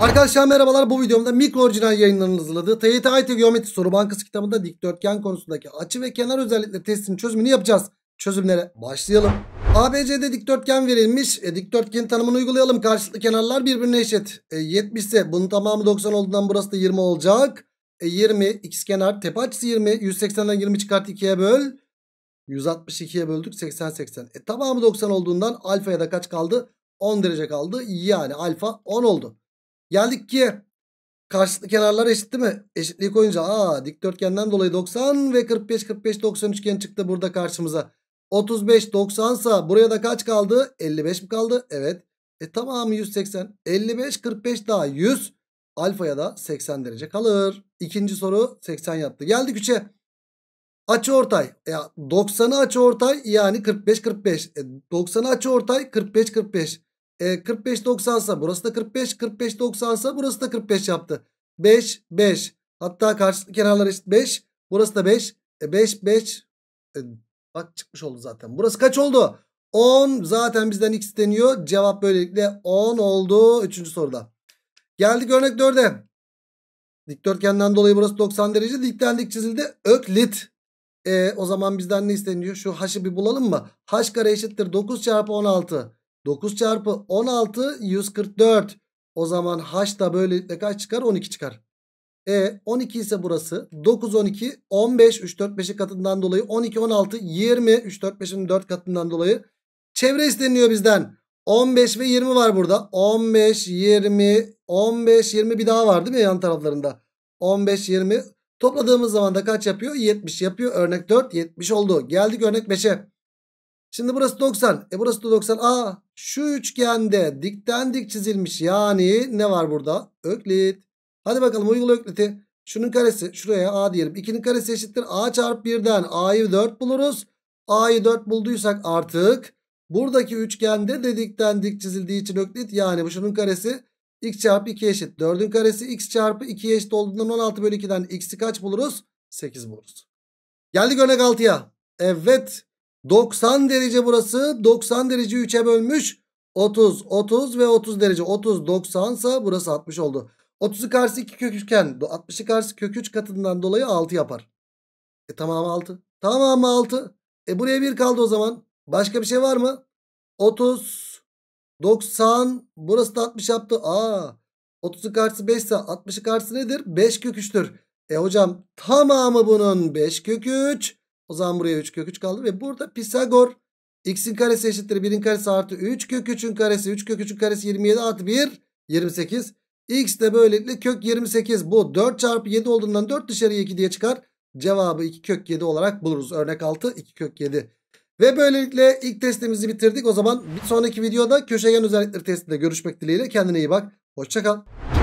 Arkadaşlar merhabalar bu videomda mikro orijinal yayınlarının hazırladığı TYT IT Geometri Soru Bankası kitabında dikdörtgen konusundaki açı ve kenar özellikleri testinin çözümünü yapacağız. Çözümlere başlayalım. ABC'de dikdörtgen verilmiş. E, dikdörtgen tanımını uygulayalım. Karşılıklı kenarlar birbirine eşit. E, 70 ise bunun tamamı 90 olduğundan burası da 20 olacak. E, 20 x kenar tepe açısı 20. 180'den 20 çıkart 2'ye böl. 162'ye böldük 80 80. E, tamamı 90 olduğundan alfa ya da kaç kaldı? 10 derece kaldı. Yani alfa 10 oldu. Geldik ki karşılıklı kenarlar eşit değil mi? Eşitliği koyunca aa dikdörtgenden dolayı 90 ve 45 45 90 üçgen çıktı burada karşımıza. 35 90 sa buraya da kaç kaldı? 55 mi kaldı? Evet. E tamamı 180. 55 45 daha 100. Alfaya da 80 derece kalır. İkinci soru 80 yaptı. Geldik 3'e. Açı ortay. E, 90'ı açı ortay yani 45 45. E, 90'ı açı ortay 45 45. E, 45 90 sa burası da 45. 45 90 sa burası da 45 yaptı. 5 5. Hatta karşılıklı kenarlar eşit 5. Burası da 5. E, 5 5. E, bak çıkmış oldu zaten. Burası kaç oldu? 10 zaten bizden x isteniyor. Cevap böylelikle 10 oldu 3. soruda. Geldik örnek 4'e. Dikdörtgenden dolayı burası 90 derece. dik çizildi. Öklit. E, o zaman bizden ne isteniyor? Şu h'ı bir bulalım mı? h kare eşittir 9 çarpı 16. 9 çarpı 16 144. O zaman h da böylelikle kaç çıkar? 12 çıkar. E 12 ise burası. 9 12 15 3 4 5'i katından dolayı 12 16 20 3 4 5'in 4 katından dolayı çevre isteniyor bizden. 15 ve 20 var burada. 15 20 15 20 bir daha var değil mi yan taraflarında? 15 20 topladığımız zaman da kaç yapıyor? 70 yapıyor. Örnek 4 70 oldu. Geldik örnek 5'e. Şimdi burası 90. E burası da 90. Aa şu üçgende dikten dik çizilmiş. Yani ne var burada? Öklit. Hadi bakalım uygula ökliti. Şunun karesi şuraya a diyelim. 2'nin karesi eşittir a çarpı 1'den. a'yı 4 buluruz. a'yı 4 bulduysak artık buradaki üçgende de dikten dik çizildiği için öklit. Yani bu şunun karesi x çarpı 2 eşit. 4'ün karesi x çarpı 2 eşit olduğundan 16 bölü 2'den x'i kaç buluruz? 8 buluruz. Geldik örnek 6'ya. Evet 90 derece burası. 90 derece 3'e bölmüş. 30, 30 ve 30 derece. 30, 90 ise burası 60 oldu. 30'u karşı 2 kök 3'ken 60'ı karşı kök 3 katından dolayı 6 yapar. E tamamı 6. Tamamı 6. E buraya 1 kaldı o zaman. Başka bir şey var mı? 30, 90, burası da 60 yaptı. Aa, 30'u karşısı 5 ise 60'ı karşısı nedir? 5 kök 3'tür. E hocam tamamı bunun 5 kök 3. O zaman buraya 3 kök 3 kaldı. Ve burada Pisagor x'in karesi eşittir 1'in karesi artı 3 kök 3'ün karesi. 3 kök 3'ün karesi 27 artı 1 28. X de böylelikle kök 28. Bu 4 çarpı 7 olduğundan 4 dışarıya 2 diye çıkar. Cevabı 2 kök 7 olarak buluruz. Örnek 6 2 kök 7. Ve böylelikle ilk testimizi bitirdik. O zaman bir sonraki videoda köşegen özellikleri testinde görüşmek dileğiyle. Kendine iyi bak. Hoşçakal.